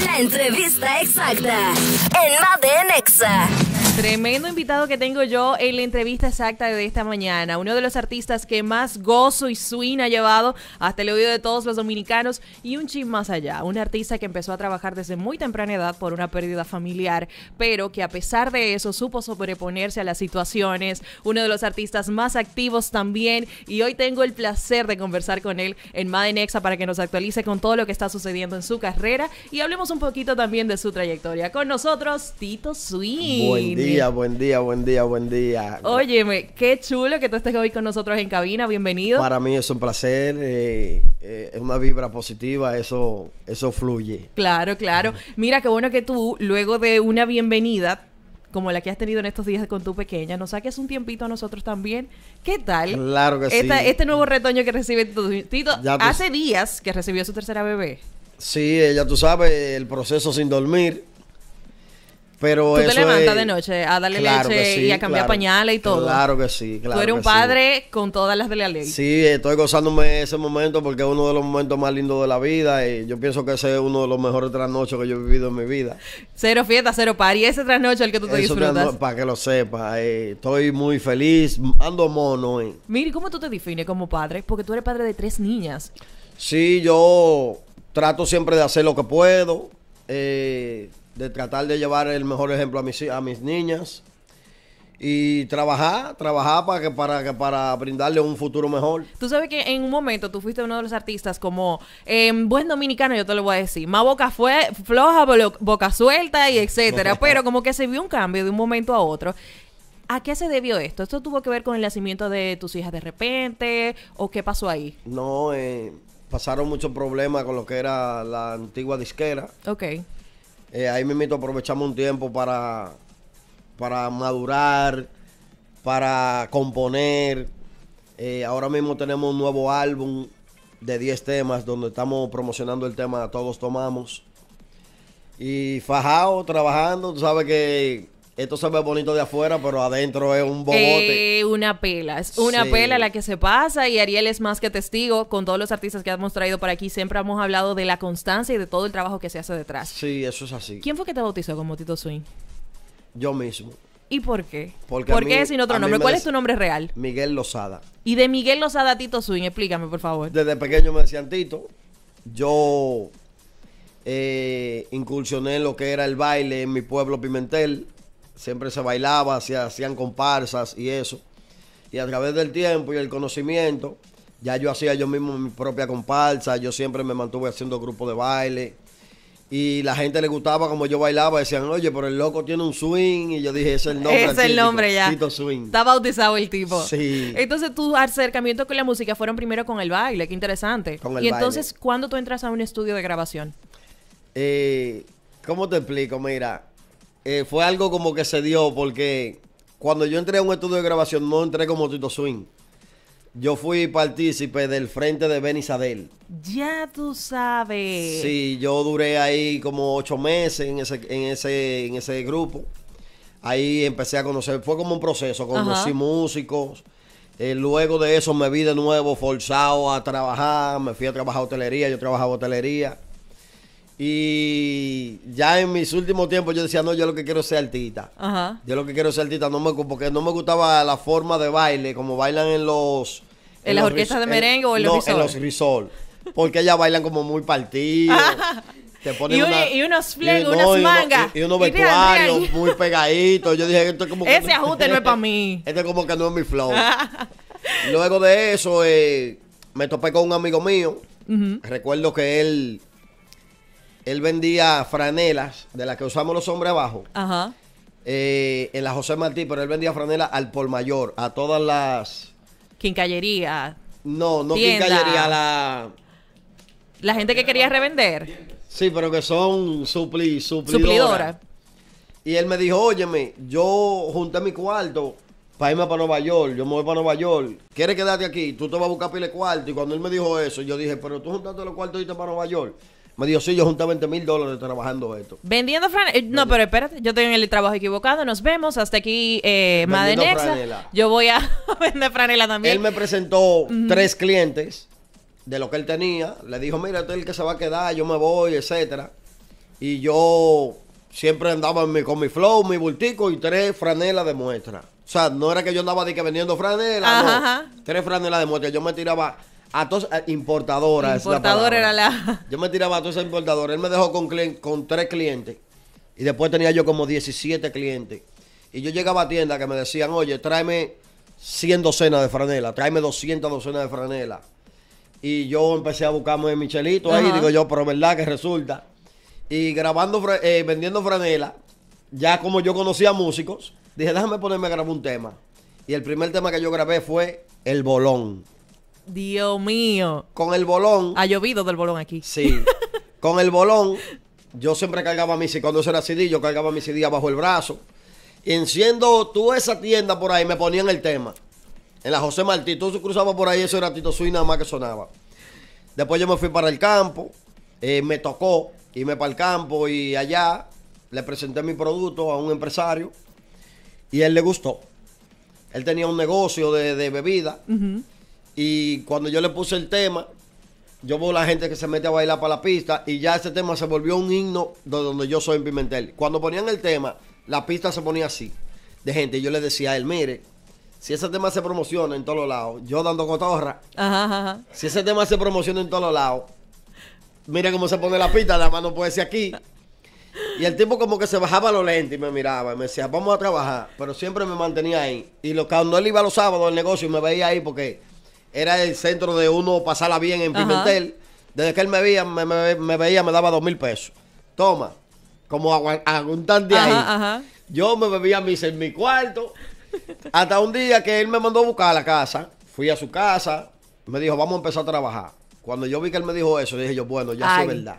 La entrevista exacta en Madenexa. Tremendo invitado que tengo yo en la entrevista exacta de esta mañana. Uno de los artistas que más gozo y swing ha llevado hasta el oído de todos los dominicanos y un chin más allá. Un artista que empezó a trabajar desde muy temprana edad por una pérdida familiar, pero que a pesar de eso supo sobreponerse a las situaciones. Uno de los artistas más activos también. Y hoy tengo el placer de conversar con él en Madenexa para que nos actualice con todo lo que está sucediendo en su carrera y hablemos un poquito también de su trayectoria. Con nosotros, Tito Swing día, buen día, buen día, buen día. Óyeme, qué chulo que tú estés hoy con nosotros en cabina, bienvenido. Para mí es un placer, eh, eh, es una vibra positiva, eso, eso fluye. Claro, claro. Mira, qué bueno que tú, luego de una bienvenida, como la que has tenido en estos días con tu pequeña, nos saques un tiempito a nosotros también. ¿Qué tal? Claro que sí. Este nuevo retoño que recibe tu Tito, hace días que recibió su tercera bebé. Sí, ella tú sabes, el proceso sin dormir. Pero Tú eso te levantas de noche a darle leche y a cambiar pañales y todo. Claro que sí, claro. Tú eres un padre con todas las de la Sí, estoy gozándome ese momento porque es uno de los momentos más lindos de la vida y yo pienso que ese es uno de los mejores trasnochos que yo he vivido en mi vida. Cero fiesta, cero par. Y ese trasnoche el que tú te disfrutas. Para que lo sepas, eh, estoy muy feliz, ando mono. Miri, eh. Mire, ¿cómo tú te defines como padre? Porque tú eres padre de tres niñas. Sí, yo trato siempre de hacer lo que puedo. Eh, de tratar de llevar el mejor ejemplo a mis, a mis niñas y trabajar, trabajar para que para que para brindarle un futuro mejor. Tú sabes que en un momento tú fuiste uno de los artistas como eh, buen dominicano, yo te lo voy a decir, más boca fue floja, boca suelta y etcétera, pero como que se vio un cambio de un momento a otro. ¿A qué se debió esto? ¿Esto tuvo que ver con el nacimiento de tus hijas de repente o qué pasó ahí? No, eh, pasaron muchos problemas con lo que era la antigua disquera. Ok. Eh, ahí mismo aprovechamos un tiempo para, para madurar, para componer. Eh, ahora mismo tenemos un nuevo álbum de 10 temas donde estamos promocionando el tema Todos Tomamos. Y Fajao trabajando, tú sabes que esto se ve bonito de afuera, pero adentro es un bobote. Eh, una pela, es una pela la que se pasa y Ariel es más que testigo. Con todos los artistas que hemos traído por aquí, siempre hemos hablado de la constancia y de todo el trabajo que se hace detrás. Sí, eso es así. ¿Quién fue que te bautizó como Tito Swing? Yo mismo. ¿Y por qué? Porque ¿Por qué sin otro nombre? ¿Cuál es tu nombre real? Miguel Lozada. Y de Miguel Lozada Tito Swing, explícame, por favor. Desde pequeño me decían Tito. Yo eh, incursioné en lo que era el baile en mi pueblo Pimentel siempre se bailaba, se hacían comparsas y eso. Y a través del tiempo y el conocimiento, ya yo hacía yo mismo mi propia comparsa, yo siempre me mantuve haciendo grupos de baile. Y la gente le gustaba como yo bailaba, decían, oye, pero el loco tiene un swing. Y yo dije, ese es el nombre. Ese Es el nombre ya. Está bautizado el tipo. Sí. Entonces tus acercamientos con la música fueron primero con el baile, qué interesante. y entonces, ¿cuándo tú entras a un estudio de grabación? Eh, ¿Cómo te explico? Mira, eh, fue algo como que se dio porque cuando yo entré a un estudio de grabación no entré como Tito Swing. Yo fui partícipe del frente de Ben Ya tú sabes. Sí, yo duré ahí como ocho meses en ese, en ese, grupo. Ahí empecé a conocer, fue como un proceso, conocí músicos. Eh, luego de eso me vi de nuevo forzado a trabajar, me fui a trabajar a hotelería, yo trabajaba hotelería. Y ya en mis últimos tiempos yo decía, no, yo lo que quiero es ser artista. Ajá. Yo lo que quiero es ser artista, no me, porque no me gustaba la forma de baile, como bailan en los... En, las orquestas de merengue o en los no, en los risol. Porque ellas bailan como muy partidos. Te ponen y, y, unos flecos, unas mangas. Y, unos vestuarios muy pegaditos. Yo dije, esto es como... Ese ajuste no es para mí. es como que no es mi flow. Luego de eso, eh, me topé con un amigo mío. Recuerdo que él él vendía franelas de las que usamos los hombres abajo. Ajá. Eh, en la José Martí, pero él vendía franelas al por mayor, a todas las. Quincallería. No, no quincallería, la. La gente que quería revender. Sí, pero que son supli, suplidoras. Y él me dijo, óyeme, yo junté mi cuarto para irme para Nueva York, yo me voy para Nueva York, ¿quieres quedarte aquí? Tú te vas a buscar pile cuarto. Y cuando él me dijo eso, yo dije, pero tú juntaste los cuartos y te para Nueva York. Me dijo, sí, yo junté 20 mil dólares trabajando esto. Vendiendo franela. Eh, no, pero espérate, yo tengo el trabajo equivocado. Nos vemos. Hasta aquí, eh, Yo voy a vender franela también. Él me presentó tres clientes de lo que él tenía. Le dijo, mira, tú este es el que se va a quedar, yo me voy, etcétera. Y yo siempre andaba con mi flow, mi bultico y tres franelas de muestra. O sea, no era que yo andaba de que vendiendo franela Tres franelas de muestra. Yo me tiraba a todas importadoras eh, importadora. era la. Yo me tiraba a todas esas importadoras. Él me dejó con, tres clientes. Y después tenía yo como 17 clientes. Y yo llegaba a tiendas que me decían, oye, tráeme 100 docenas de franela, tráeme 200 docenas de franela. Y yo empecé a buscarme Michelito ahí. Digo yo, pero verdad que resulta. Y grabando, eh, vendiendo franela, ya como yo conocía músicos, dije, déjame ponerme a grabar un tema. Y el primer tema que yo grabé fue El Bolón. Dios mío. Con el bolón. Ha llovido del bolón aquí. Sí. Con el bolón, yo siempre cargaba mi CD. Cuando eso era CD, yo cargaba mi CD bajo el brazo. Y enciendo tú esa tienda por ahí, me ponían el tema. En la José Martí, tú cruzabas por ahí, ese era Tito nada más que sonaba. Después yo me fui para el campo, eh, me tocó irme para el campo y allá le presenté mi producto a un empresario y él le gustó. Él tenía un negocio de, bebida. Y cuando yo le puse el tema, yo veo la gente que se mete a bailar para la pista y ya ese tema se volvió un himno de donde yo soy en Pimentel. Cuando ponían el tema, la pista se ponía así, de gente. Y yo le decía a él, mire, si ese tema se promociona en todos lados, yo dando cotorra, si ese tema se promociona en todos lados, mire cómo se pone la pista, la mano puede ser aquí. Y el tipo como que se bajaba los lentes y me miraba y me decía, vamos a trabajar, pero siempre me mantenía ahí. Y lo, cuando él iba los sábados al negocio y me veía ahí porque era el centro de uno pasarla bien en Pimentel. Desde que él me veía, me, veía, me daba dos mil pesos. Toma, como de ahí. Yo me bebía mis en mi cuarto. Hasta un día que él me mandó a buscar a la casa. Fui a su casa. Me dijo, vamos a empezar a trabajar. Cuando yo vi que él me dijo eso, dije yo, bueno, ya es verdad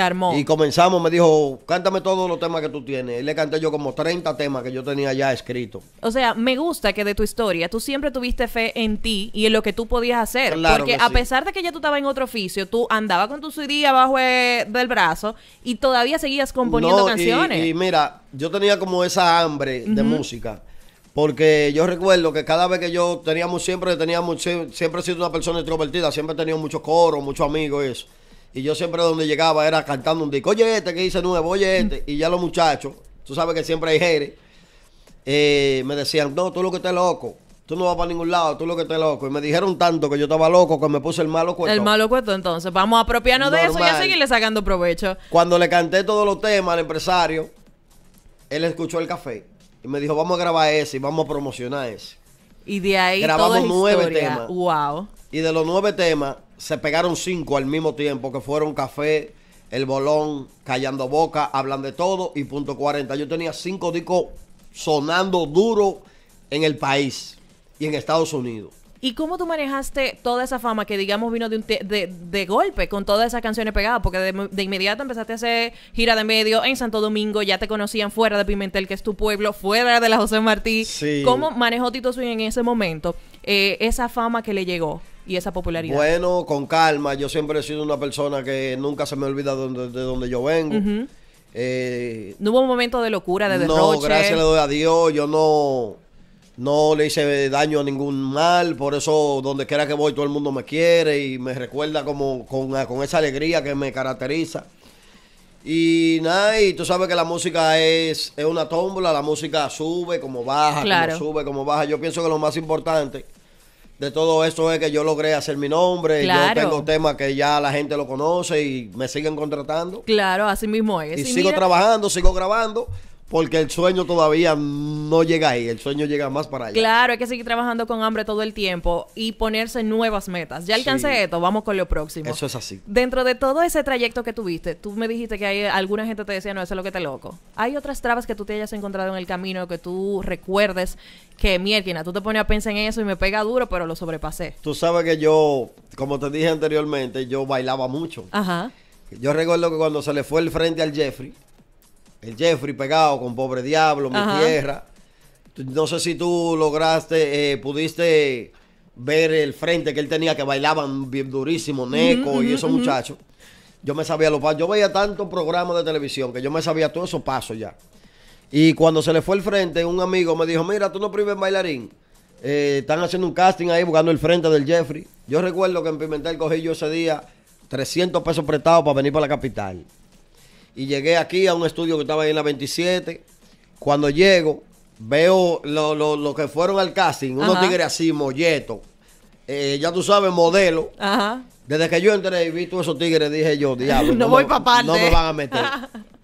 armó. Y comenzamos, me dijo, cántame todos los temas que tú tienes. Y le canté yo como 30 temas que yo tenía ya escrito. O sea, me gusta que de tu historia tú siempre tuviste fe en ti y en lo que tú podías hacer. porque a pesar de que ya tú estabas en otro oficio, tú andabas con tu CD abajo eh, del brazo y todavía seguías componiendo canciones. Y, mira, yo tenía como esa hambre de música. Porque yo recuerdo que cada vez que yo teníamos siempre, teníamos, siempre he sido una persona introvertida, siempre he tenido muchos coros, muchos amigos y eso. Y yo siempre donde llegaba era cantando un disco, oye este que dice nuevo, oye este. Y ya los muchachos, tú sabes que siempre hay jeres, eh, me decían, no, tú lo que estás loco, tú no vas para ningún lado, tú lo que estás loco. Y me dijeron tanto que yo estaba loco que me puse el malo cuento. El malo cuento, entonces vamos a apropiarnos de eso y a seguirle sacando provecho. Cuando le canté todos los temas al empresario, él escuchó el café y me dijo, vamos a grabar ese y vamos a promocionar ese. Y de ahí grabamos nueve temas. Wow. Y de los nueve temas, se pegaron cinco al mismo tiempo, que fueron Café, El Bolón, Callando Boca, Hablan de Todo y Punto 40. Yo tenía cinco discos sonando duro en el país y en Estados Unidos. ¿Y cómo tú manejaste toda esa fama que, digamos, vino de, un de, de, golpe con todas esas canciones pegadas? Porque de, inmediato empezaste a hacer gira de medio en Santo Domingo, ya te conocían fuera de Pimentel, que es tu pueblo, fuera de la José Martí. ¿Cómo manejó Tito Swing en ese momento eh, esa fama que le llegó? y esa popularidad? Bueno, con calma. Yo siempre he sido una persona que nunca se me olvida de donde, yo vengo. Eh, no hubo un momento de locura, de derroche. No, gracias le doy a Dios. Yo no, no le hice daño a ningún mal. Por eso, donde quiera que voy, todo el mundo me quiere y me recuerda como con, esa alegría que me caracteriza. Y nada, y tú sabes que la música es, es una tómbola, la música sube, como baja, sube, como baja. Yo pienso que lo más importante de todo eso es que yo logré hacer mi nombre, yo tengo temas que ya la gente lo conoce y me siguen contratando. Claro, así mismo es. Y, sigo trabajando, sigo grabando, porque el sueño todavía no llega ahí, el sueño llega más para allá. Claro, hay que seguir trabajando con hambre todo el tiempo y ponerse nuevas metas. Ya alcancé esto, vamos con lo próximo. Eso es así. Dentro de todo ese trayecto que tuviste, tú me dijiste que hay alguna gente te decía, no, eso es lo que te loco. ¿Hay otras trabas que tú te hayas encontrado en el camino que tú recuerdes que, mierda, tú te pones a pensar en eso y me pega duro, pero lo sobrepasé? Tú sabes que yo, como te dije anteriormente, yo bailaba mucho. Ajá. Yo recuerdo que cuando se le fue el frente al Jeffrey, el Jeffrey pegado con Pobre Diablo, Mi Tierra. No sé si tú lograste, eh, pudiste ver el frente que él tenía, que bailaban bien durísimo, Neco y esos muchachos. Yo me sabía los pasos. Yo veía tantos programas de televisión que yo me sabía todos esos pasos ya. Y cuando se le fue el frente, un amigo me dijo, mira, tú no prives bailarín. Eh, están haciendo un casting ahí buscando el frente del Jeffrey. Yo recuerdo que en Pimentel cogí yo ese día 300 pesos prestados para venir para la capital y llegué aquí a un estudio que estaba ahí en la 27. Cuando llego, veo los lo, que fueron al casting, unos tigres así, molletos. Eh, ya tú sabes, modelo. Desde que yo entré y vi todos esos tigres, dije yo, diablo. no, voy para parte. No me van a meter.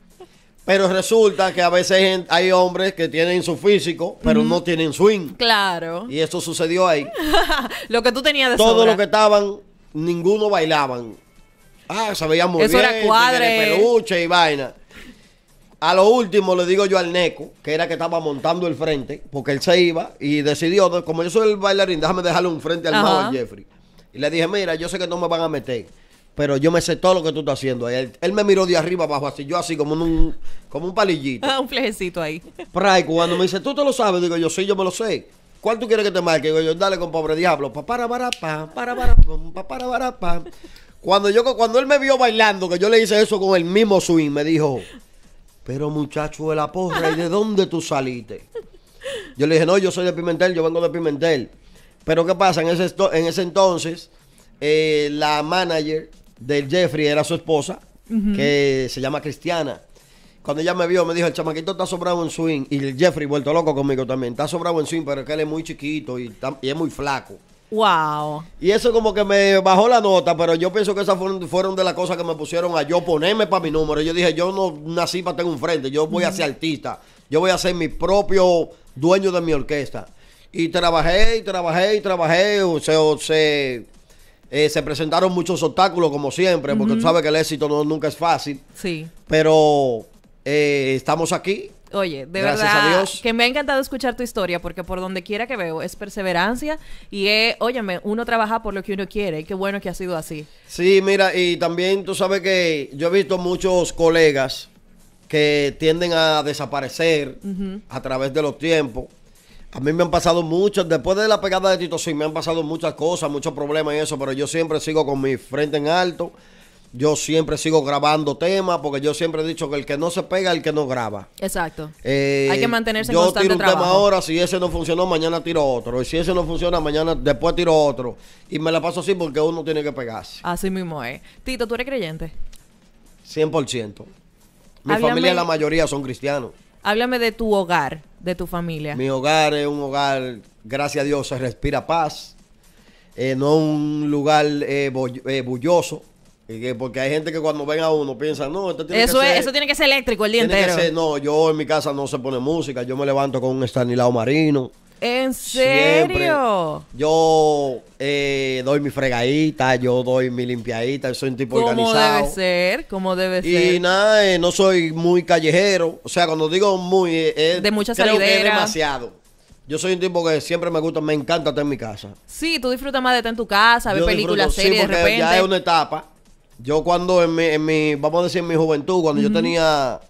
Pero resulta que a veces hay hombres que tienen su físico, pero no tienen swing. Claro. Y eso sucedió ahí. lo que tú tenías de Todos los que estaban, ninguno bailaban. Ah, se veía muy Eso bien. Era cuadre. peluche y vaina. A lo último le digo yo al Neco, que era que estaba montando el frente, porque él se iba y decidió, como yo soy el bailarín, déjame dejarle un frente al mago Jeffrey. Y le dije, mira, yo sé que no me van a meter, pero yo me sé todo lo que tú estás haciendo. Él, él me miró de arriba abajo, así, yo así, como un, como un palillito. Ah, un flejecito ahí. Pero cuando me dice, ¿tú te lo sabes? Digo, yo sí, yo me lo sé. ¿Cuál tú quieres que te marque? Digo yo, dale con pobre diablo. Pa, para, para, pa, para, para, pa, para, para, pa. Cuando, yo, cuando él me vio bailando, que yo le hice eso con el mismo swing, me dijo, pero muchacho de la porra, ¿y de dónde tú saliste? Yo le dije, no, yo soy de Pimentel, yo vengo de Pimentel. Pero ¿qué pasa? En ese, en ese entonces, eh, la manager del Jeffrey era su esposa, que se llama Cristiana. Cuando ella me vio, me dijo, el chamaquito está sobrado en swing. Y el Jeffrey, vuelto loco conmigo también, está sobrado en swing, pero es que él es muy chiquito y es muy flaco. Wow. Y eso como que me bajó la nota, pero yo pienso que esas fueron, de las cosas que me pusieron a yo ponerme para mi número. Yo dije, yo no nací para tener un frente, yo voy a ser artista, yo voy a ser mi propio dueño de mi orquesta. Y trabajé, y trabajé, y trabajé, o sea, eh, se presentaron muchos obstáculos, como siempre, porque tú sabes que el éxito no, nunca es fácil. Sí. Pero eh, estamos aquí Oye, de verdad, que me ha encantado escuchar tu historia porque por donde quiera que veo es perseverancia y es, eh, óyeme, uno trabaja por lo que uno quiere y qué bueno que ha sido así. Sí, mira, y también tú sabes que yo he visto muchos colegas que tienden a desaparecer a través de los tiempos. A mí me han pasado muchas, después de la pegada de Tito, sí, me han pasado muchas cosas, muchos problemas y eso, pero yo siempre sigo con mi frente en alto yo siempre sigo grabando temas porque yo siempre he dicho que el que no se pega, el que no graba. Exacto. Eh, Hay que mantenerse yo Yo tiro un tema ahora, si ese no funcionó, mañana tiro otro. Y si ese no funciona, mañana después tiro otro. Y me la paso así porque uno tiene que pegarse. Así mismo es. Tito, ¿tú eres creyente? 100%. Mi familia, la mayoría son cristianos. Háblame de tu hogar, de tu familia. Mi hogar es un hogar, gracias a Dios, se respira paz. Eh, no un lugar eh, eh bulloso. Porque hay gente que cuando ven a uno piensan, no, eso Eso tiene que ser eléctrico el día entero. no, yo en mi casa no se pone música. Yo me levanto con un estanilado Marino. ¿En serio? Yo eh, doy mi fregadita, yo doy mi limpiadita, soy un tipo organizado. Como debe ser, como debe ser. Y nada, eh, no soy muy callejero. O sea, cuando digo muy, eh, de muchas creo que es demasiado. Yo soy un tipo que siempre me gusta, me encanta estar en mi casa. Sí, tú disfrutas más de estar en tu casa, ver películas, series de repente. Ya es una etapa yo cuando en mi, vamos a decir en mi juventud, cuando yo tenía,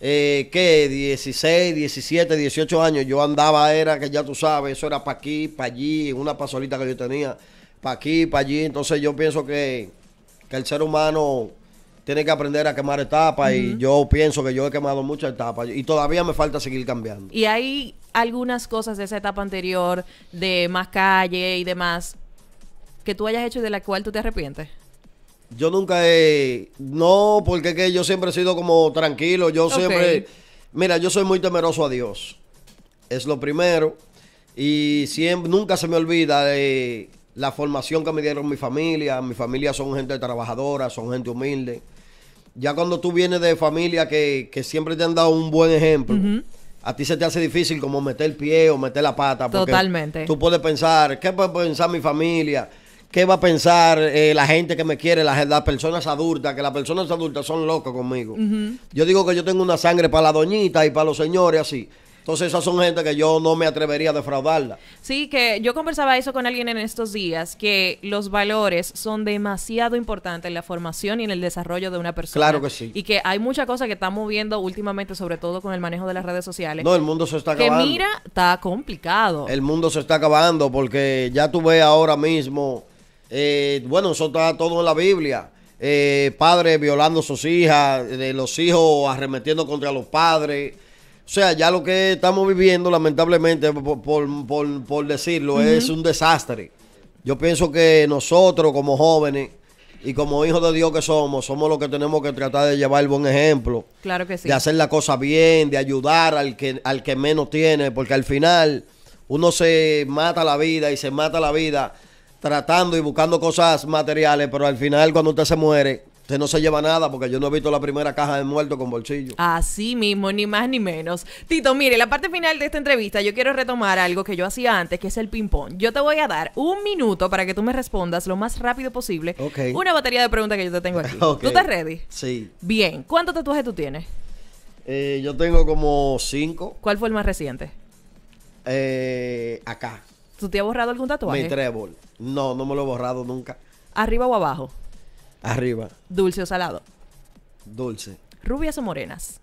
eh, ¿qué? 16, 17, 18 años, yo andaba, era que ya tú sabes, eso era para aquí, para allí, una pasolita que yo tenía, para aquí, para allí. Entonces yo pienso que, que el ser humano tiene que aprender a quemar etapas y yo pienso que yo he quemado muchas etapas y todavía me falta seguir cambiando. Y hay algunas cosas de esa etapa anterior, de más calle y demás, que tú hayas hecho y de la cual tú te arrepientes. Yo nunca he. No, porque yo siempre he sido como tranquilo. Yo siempre. Mira, yo soy muy temeroso a Dios. Es lo primero. Y siempre, nunca se me olvida de la formación que me dieron mi familia. Mi familia son gente trabajadora, son gente humilde. Ya cuando tú vienes de familia que, que siempre te han dado un buen ejemplo, a ti se te hace difícil como meter el pie o meter la pata. Porque Totalmente. Tú puedes pensar, ¿qué puede pensar mi familia? ¿Qué va a pensar eh, la gente que me quiere, las, personas adultas? Que las personas adultas son locas conmigo. Yo digo que yo tengo una sangre para la doñita y para los señores así. Entonces esas son gente que yo no me atrevería a defraudarla. Sí, que yo conversaba eso con alguien en estos días, que los valores son demasiado importantes en la formación y en el desarrollo de una persona. Claro que sí. Y que hay muchas cosas que estamos viendo últimamente, sobre todo con el manejo de las redes sociales. No, el mundo se está acabando. Que mira, está complicado. El mundo se está acabando porque ya tú ves ahora mismo eh, bueno, eso está todo en la Biblia. Eh, padres violando a sus hijas, de los hijos arremetiendo contra los padres. O sea, ya lo que estamos viviendo, lamentablemente, por, decirlo, es un desastre. Yo pienso que nosotros como jóvenes y como hijos de Dios que somos, somos los que tenemos que tratar de llevar el buen ejemplo. Claro que sí. De hacer la cosa bien, de ayudar al que, al que menos tiene, porque al final uno se mata la vida y se mata la vida tratando y buscando cosas materiales, pero al final cuando usted se muere, Usted no se lleva nada porque yo no he visto la primera caja de muerto con bolsillo. Así mismo, ni más ni menos. Tito, mire, la parte final de esta entrevista, yo quiero retomar algo que yo hacía antes, que es el ping-pong. Yo te voy a dar un minuto para que tú me respondas lo más rápido posible. Una batería de preguntas que yo te tengo aquí. ¿Tú estás ready? Sí. Bien. ¿Cuántos tatuajes tú tienes? Eh, yo tengo como cinco. ¿Cuál fue el más reciente? Eh, acá. ¿Tú te has borrado algún tatuaje? Mi trébol. No, no me lo he borrado nunca. ¿Arriba o abajo? Arriba. ¿Dulce o salado? Dulce. ¿Rubias o morenas?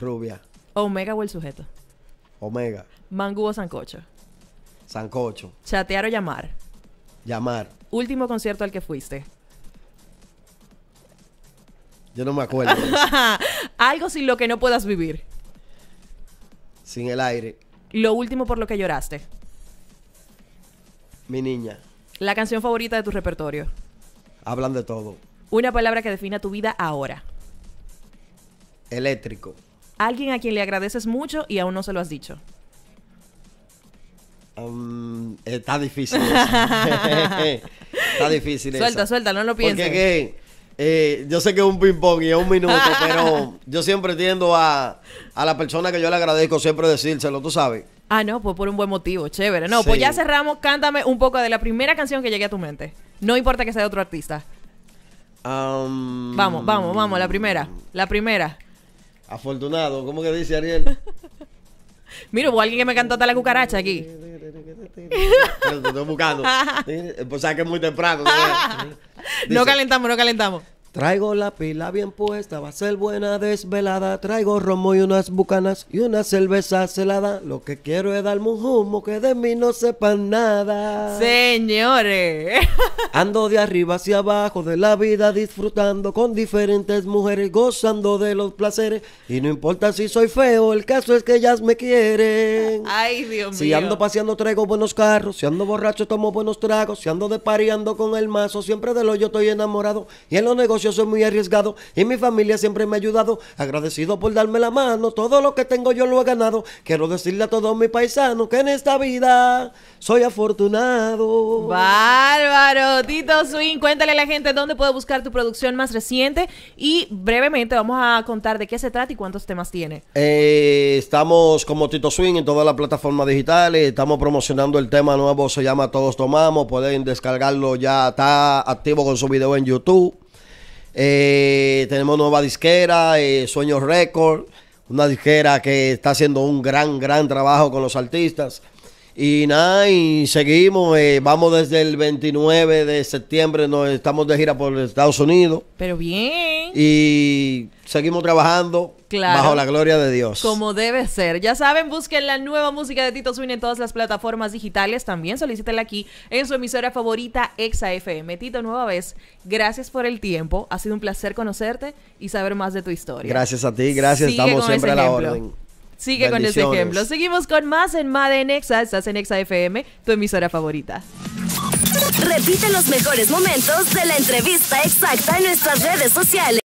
Rubia. ¿Omega o el sujeto? Omega. ¿Mangú o sancocho? Sancocho. ¿Chatear o llamar? Llamar. ¿Último concierto al que fuiste? Yo no me acuerdo. Algo sin lo que no puedas vivir. Sin el aire. Lo último por lo que lloraste. Mi niña. La canción favorita de tu repertorio. Hablan de todo. Una palabra que defina tu vida ahora. Eléctrico. Alguien a quien le agradeces mucho y aún no se lo has dicho. Um, está difícil. está difícil. Suelta, suelta, no lo pienses. Porque qué? Eh, yo sé que es un ping-pong y es un minuto, pero yo siempre tiendo a, la persona que yo le agradezco siempre decírselo, tú sabes. Ah, no, pues por un buen motivo, chévere. No, pues ya cerramos, cántame un poco de la primera canción que llegue a tu mente. No importa que sea de otro artista. vamos, vamos, vamos, la primera, la primera. Afortunado, ¿cómo que dice Ariel? Mira, hubo alguien que me cantó hasta la cucaracha aquí buscando. que muy temprano. no calentamos, no calentamos. Traigo la pila bien puesta, va a ser buena desvelada. Traigo romo y unas bucanas y una cerveza celada. Lo que quiero es darme un humo que de mí no sepan nada. Señores. Ando de arriba hacia abajo de la vida disfrutando con diferentes mujeres, gozando de los placeres. Y no importa si soy feo, el caso es que ellas me quieren. Ay, Dios mío. Si ando paseando traigo buenos carros, si ando borracho tomo buenos tragos, si ando de con el mazo, siempre de lo yo estoy enamorado. Y en los negocios yo soy muy arriesgado y mi familia siempre me ha ayudado. Agradecido por darme la mano, todo lo que tengo yo lo he ganado. Quiero decirle a todos mis paisanos que en esta vida soy afortunado. Bárbaro, Tito Swing, cuéntale a la gente dónde puede buscar tu producción más reciente y brevemente vamos a contar de qué se trata y cuántos temas tiene. Eh, estamos como Tito Swing en todas las plataformas digitales, estamos promocionando el tema nuevo, se llama Todos Tomamos, pueden descargarlo ya, está activo con su video en YouTube. Eh, tenemos nueva disquera, eh, Sueños Record, una disquera que está haciendo un gran, gran trabajo con los artistas. Y nada, y seguimos. Eh, vamos desde el 29 de septiembre, nos estamos de gira por Estados Unidos. Pero bien. Y seguimos trabajando. bajo la gloria de Dios. Como debe ser. Ya saben, busquen la nueva música de Tito Swin en todas las plataformas digitales. También solicítenla aquí en su emisora favorita, Exa FM. Tito, nueva vez, gracias por el tiempo. Ha sido un placer conocerte y saber más de tu historia. Gracias a ti, gracias. Estamos siempre a la orden. Sigue con ese ejemplo. Seguimos con más en Made en Estás en Exa FM, tu emisora favorita. Repite los mejores momentos de la entrevista exacta en nuestras redes sociales